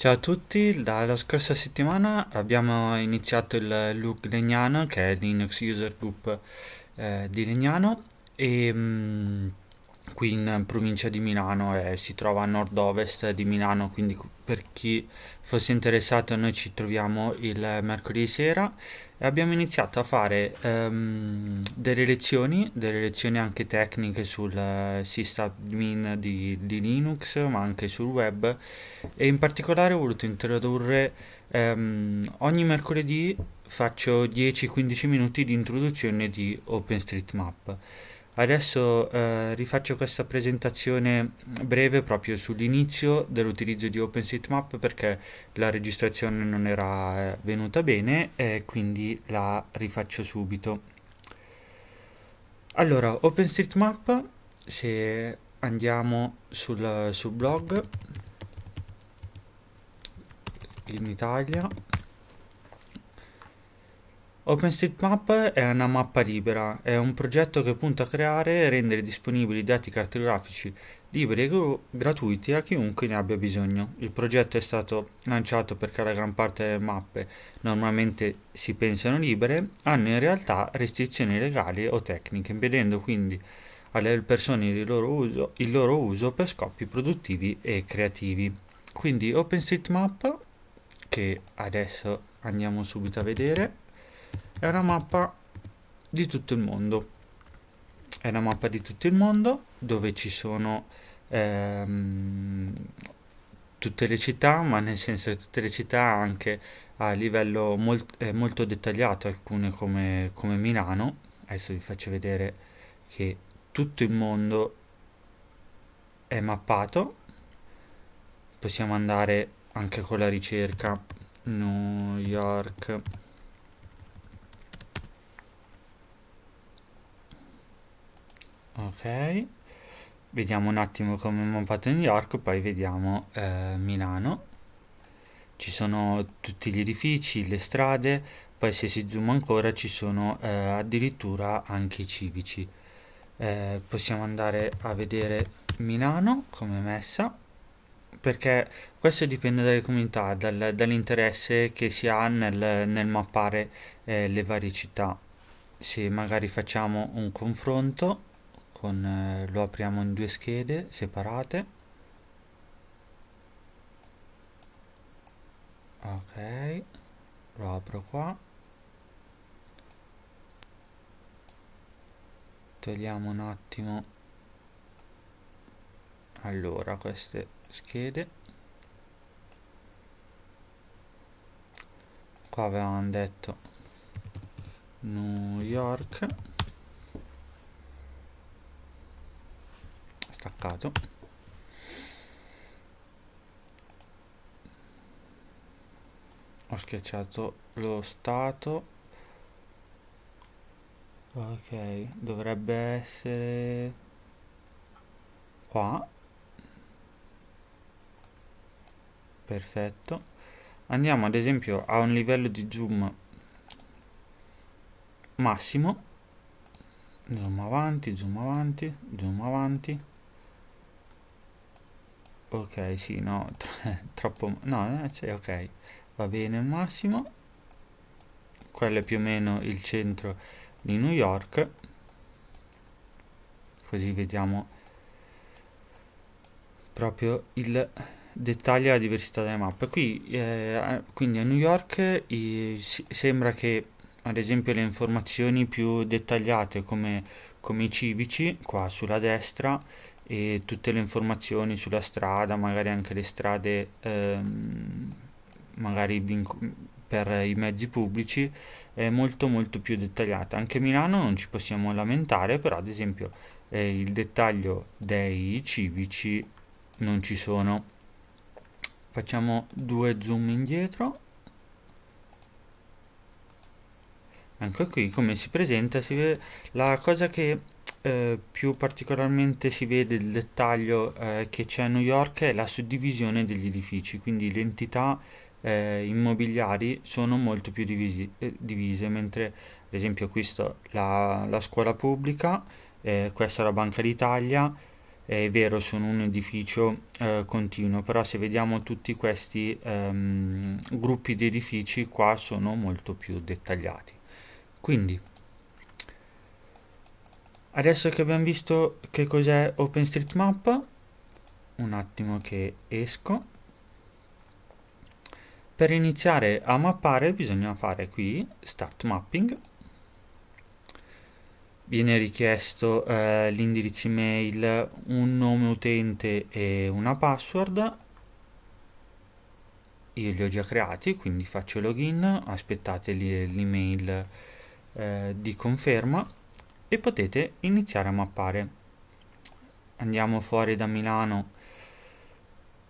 Ciao a tutti, dalla scorsa settimana abbiamo iniziato il loop Legnano che è Linux User Group eh, di Legnano e mh, mm, qui in provincia di Milano e si trova a nord-ovest di Milano, quindi per chi fosse interessato noi ci troviamo il mercoledì sera e abbiamo iniziato a fare um, delle lezioni, delle lezioni anche tecniche sul uh, sysadmin di, di, Linux ma anche sul web e in particolare ho voluto introdurre um, ogni mercoledì faccio 10-15 minuti di introduzione di OpenStreetMap Adesso eh, rifaccio questa presentazione breve proprio sull'inizio dell'utilizzo di OpenStreetMap perché la registrazione non era eh, venuta bene e quindi la rifaccio subito. Allora, OpenStreetMap, se andiamo sul, sul blog in Italia OpenStreetMap è una mappa libera, è un progetto che punta a creare e rendere disponibili dati cartografici liberi e gratuiti a chiunque ne abbia bisogno. Il progetto è stato lanciato perché la gran parte delle mappe normalmente si pensano libere, hanno in realtà restrizioni legali o tecniche, impedendo quindi alle persone il loro uso, il loro uso per scopi produttivi e creativi. Quindi OpenStreetMap, che adesso andiamo subito a vedere, è una mappa di tutto il mondo è una mappa di tutto il mondo dove ci sono ehm, tutte le città ma nel senso tutte le città anche a livello molt, eh, molto dettagliato alcune come, come Milano adesso vi faccio vedere che tutto il mondo è mappato possiamo andare anche con la ricerca New York ok vediamo un attimo come è mappato New York poi vediamo eh, Milano ci sono tutti gli edifici le strade poi se si zoom ancora ci sono eh, addirittura anche i civici eh, possiamo andare a vedere Milano come è messa perché questo dipende dalle comunità dal, dall'interesse che si ha nel, nel mappare eh, le varie città se magari facciamo un confronto con, eh, lo apriamo in due schede separate ok lo apro qua togliamo un attimo allora queste schede qua avevamo detto New York attaccato ho schiacciato lo stato ok dovrebbe essere qua perfetto andiamo ad esempio a un livello di zoom massimo zoom avanti zoom avanti zoom avanti ok sì no troppo no cioè, ok va bene il massimo quello è più o meno il centro di New York così vediamo proprio il dettaglio e la diversità delle mappe qui eh, quindi a New York eh, sembra che ad esempio le informazioni più dettagliate come, come i civici qua sulla destra e tutte le informazioni sulla strada magari anche le strade ehm, magari per i mezzi pubblici è molto molto più dettagliata anche a Milano non ci possiamo lamentare però ad esempio eh, il dettaglio dei civici non ci sono facciamo due zoom indietro Anche ecco qui come si presenta, si vede la cosa che eh, più particolarmente si vede il dettaglio eh, che c'è a New York è la suddivisione degli edifici, quindi le entità eh, immobiliari sono molto più divisi, eh, divise, mentre ad esempio qui sto la, la scuola pubblica, eh, questa è la Banca d'Italia, è vero sono un edificio eh, continuo però se vediamo tutti questi ehm, gruppi di edifici qua sono molto più dettagliati quindi adesso che abbiamo visto che cos'è OpenStreetMap un attimo che esco per iniziare a mappare bisogna fare qui Start Mapping viene richiesto eh, l'indirizzo email, un nome utente e una password io li ho già creati quindi faccio login aspettate l'email eh, di conferma e potete iniziare a mappare andiamo fuori da Milano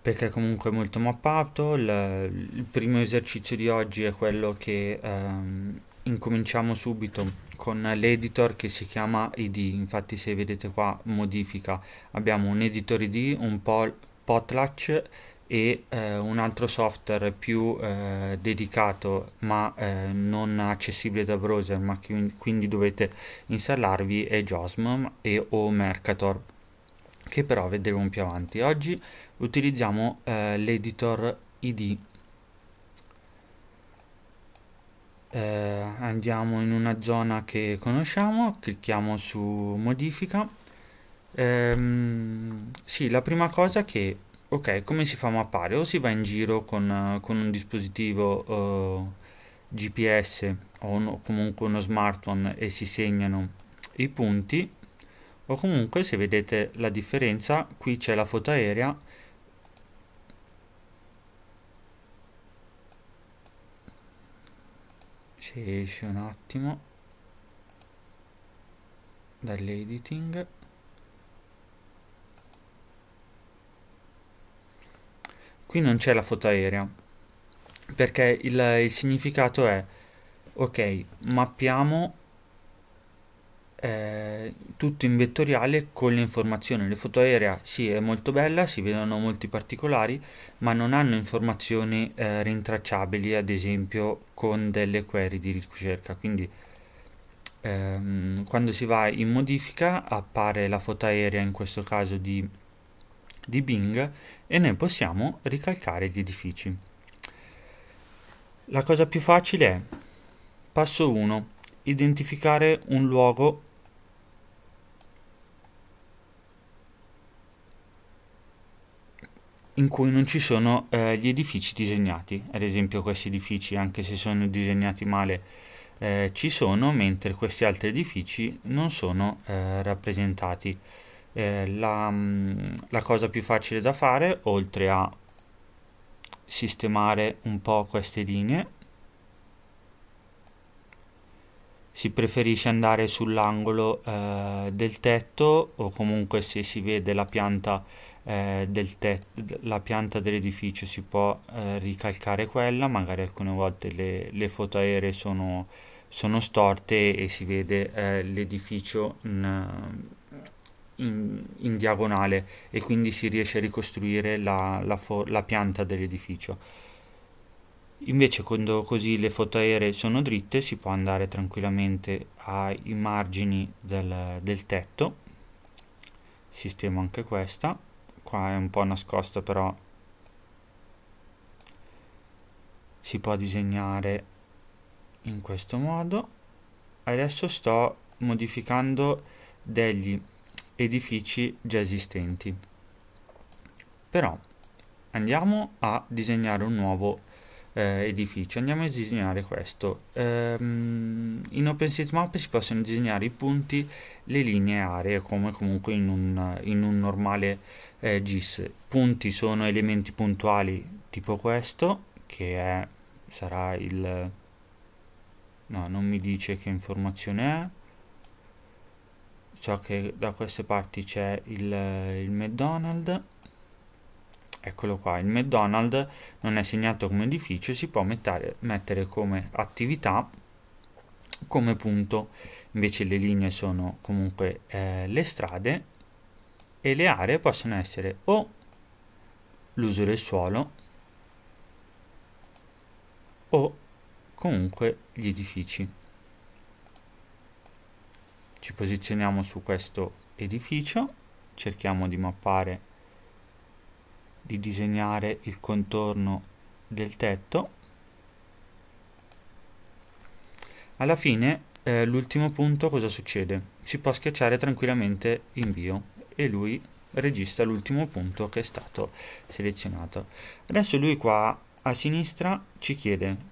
perché comunque è molto mappato il, il primo esercizio di oggi è quello che ehm, incominciamo subito con l'editor che si chiama id infatti se vedete qua modifica abbiamo un editor id un po potlatch e eh, un altro software più eh, dedicato ma eh, non accessibile da browser ma che quindi dovete installarvi è Josm e o Mercator che però vedremo più avanti oggi utilizziamo eh, l'editor id eh, andiamo in una zona che conosciamo clicchiamo su modifica ehm, sì la prima cosa che Ok, come si fa a mappare? O si va in giro con, con un dispositivo uh, eh, GPS o, un, comunque uno smartphone e si segnano i punti, o comunque se vedete la differenza, qui c'è la foto aerea, si esce un attimo dall'editing qui non c'è la foto aerea perché il, il significato è ok mappiamo eh, tutto in vettoriale con le informazioni le foto aerea sì è molto bella si vedono molti particolari ma non hanno informazioni eh, rintracciabili ad esempio con delle query di ricerca quindi ehm, quando si va in modifica appare la foto aerea in questo caso di di Bing e noi possiamo ricalcare gli edifici. La cosa più facile è, passo 1, identificare un luogo in cui non ci sono eh, gli edifici disegnati. Ad esempio questi edifici, anche se sono disegnati male, eh, ci sono, mentre questi altri edifici non sono eh, rappresentati eh, la, mm, la cosa più facile da fare, oltre a sistemare un po' queste linee, si preferisce andare sull'angolo eh, del tetto o comunque se si vede la pianta, eh, del tetto, la pianta dell'edificio si può eh, ricalcare quella, magari alcune volte le, le foto aeree sono, sono storte e si vede eh, l'edificio in, in diagonale e quindi si riesce a ricostruire la, la, la pianta dell'edificio. Invece quando così le foto aeree sono dritte si può andare tranquillamente ai margini del, del tetto, sistemo anche questa, qua è un po' nascosta però si può disegnare in questo modo adesso sto modificando degli edifici già esistenti. Però andiamo a disegnare un nuovo eh, edificio, andiamo a disegnare questo. Ehm, in OpenStreetMap si possono disegnare i punti, le linee e aree come comunque in un, in un normale eh, GIS. Punti sono elementi puntuali tipo questo che è, sarà il... no, non mi dice che informazione è so che da queste parti c'è il, il McDonald's eccolo qua il McDonald's non è segnato come edificio si può mettere, mettere come attività come punto invece le linee sono comunque eh, le strade e le aree possono essere o l'uso del suolo o comunque gli edifici ci posizioniamo su questo edificio cerchiamo di mappare di disegnare il contorno del tetto alla fine eh, l'ultimo punto cosa succede si può schiacciare tranquillamente invio e lui registra l'ultimo punto che è stato selezionato adesso lui qua a sinistra ci chiede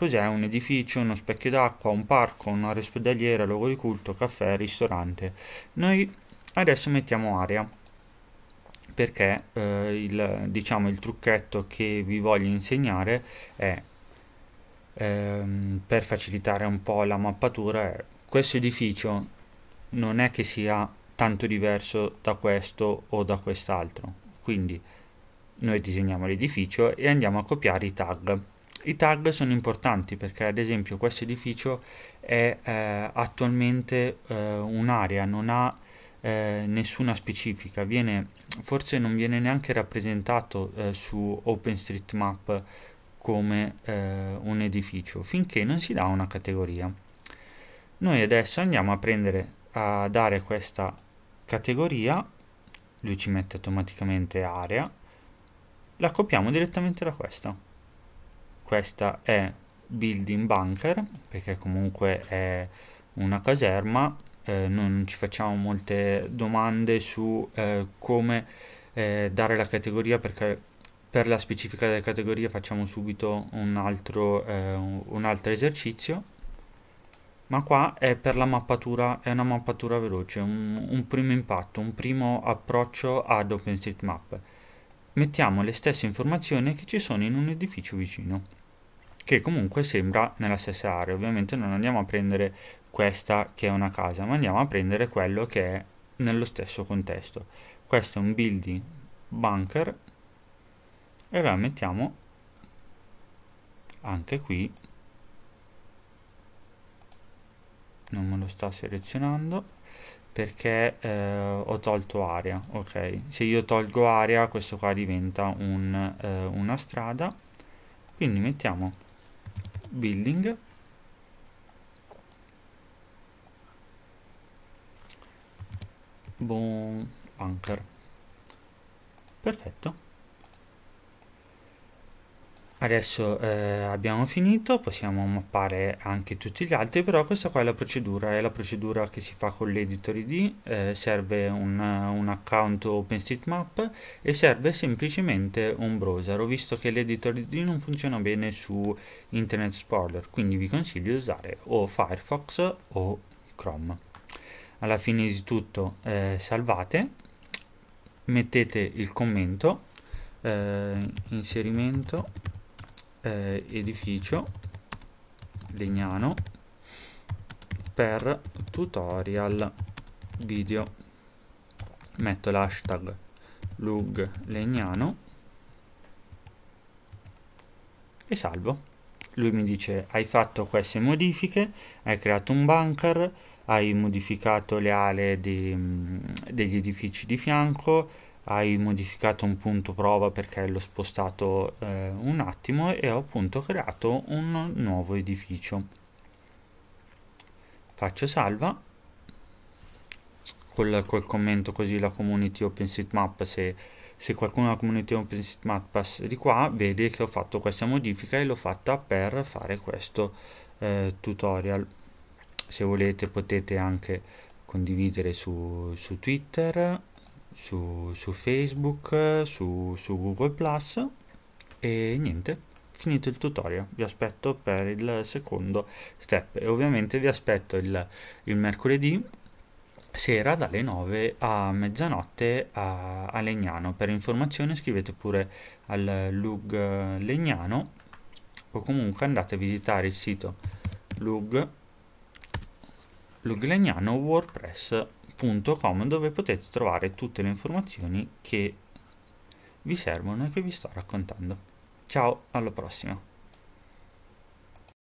Cos'è un edificio, uno specchio d'acqua, un parco, un'area ospedaliera, luogo di culto, caffè, ristorante? Noi adesso mettiamo area perché eh, il, diciamo, il trucchetto che vi voglio insegnare è ehm, per facilitare un po' la mappatura è questo edificio non è che sia tanto diverso da questo o da quest'altro quindi noi disegniamo l'edificio e andiamo a copiare i tag i tag sono importanti perché ad esempio questo edificio è eh, attualmente eh, un'area, non ha eh, nessuna specifica, viene, forse non viene neanche rappresentato eh, su OpenStreetMap come eh, un edificio finché non si dà una categoria. Noi adesso andiamo a prendere a dare questa categoria, lui ci mette automaticamente area, la copiamo direttamente da questa questa è building bunker perché comunque è una caserma eh, non ci facciamo molte domande su eh, come eh, dare la categoria perché per la specifica della categoria facciamo subito un altro, eh, un altro esercizio ma qua è per la mappatura è una mappatura veloce un, un primo impatto un primo approccio ad OpenStreetMap mettiamo le stesse informazioni che ci sono in un edificio vicino che comunque sembra nella stessa area. Ovviamente non andiamo a prendere questa che è una casa, ma andiamo a prendere quello che è nello stesso contesto. Questo è un building bunker e la mettiamo anche qui. Non me lo sta selezionando perché eh, ho tolto aria, ok? Se io tolgo aria questo qua diventa un, eh, una strada, quindi mettiamo building buon bunker perfetto Adesso eh, abbiamo finito, possiamo mappare anche tutti gli altri, però questa qua è la procedura, è la procedura che si fa con l'editor ID, eh, serve un, un account OpenStreetMap e serve semplicemente un browser. Ho visto che l'editor ID non funziona bene su Internet Explorer, quindi vi consiglio di usare o Firefox o Chrome. Alla fine di tutto eh, salvate, mettete il commento, eh, inserimento eh, edificio legnano per tutorial video metto l'hashtag lug legnano e salvo lui mi dice hai fatto queste modifiche hai creato un bunker hai modificato le ale di, mm, degli edifici di fianco hai modificato un punto prova perché l'ho spostato eh, un attimo e ho appunto creato un nuovo edificio faccio salva col, col commento così la community OpenStreetMap se, se qualcuno della community OpenStreetMap passa di qua vede che ho fatto questa modifica e l'ho fatta per fare questo eh, tutorial se volete potete anche condividere su, su Twitter su, su Facebook, su, su Google Plus e niente finito il tutorial vi aspetto per il secondo step e ovviamente vi aspetto il, il mercoledì sera dalle 9 a mezzanotte a, a Legnano per informazioni scrivete pure al Lug Legnano o comunque andate a visitare il sito Lug Lug Legnano WordPress www.com dove potete trovare tutte le informazioni che vi servono e che vi sto raccontando. Ciao, alla prossima!